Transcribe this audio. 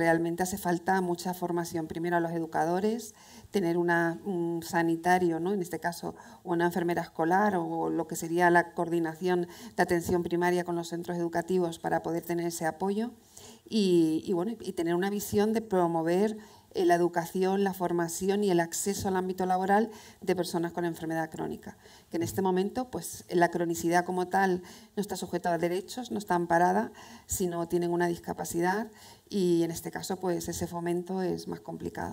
realmente hace falta mucha formación, primero a los educadores, tener un sanitario, ¿no? en este caso una enfermera escolar o lo que sería la coordinación de atención primaria con los centros educativos para poder tener ese apoyo y bueno, y tener una visión de promover eh, la educación, la formación y el acceso al ámbito laboral de personas con enfermedad crónica, que en este momento pues la cronicidad como tal no está sujeta a derechos, no está amparada, sino tienen una discapacidad y en este caso pues ese fomento es más complicado.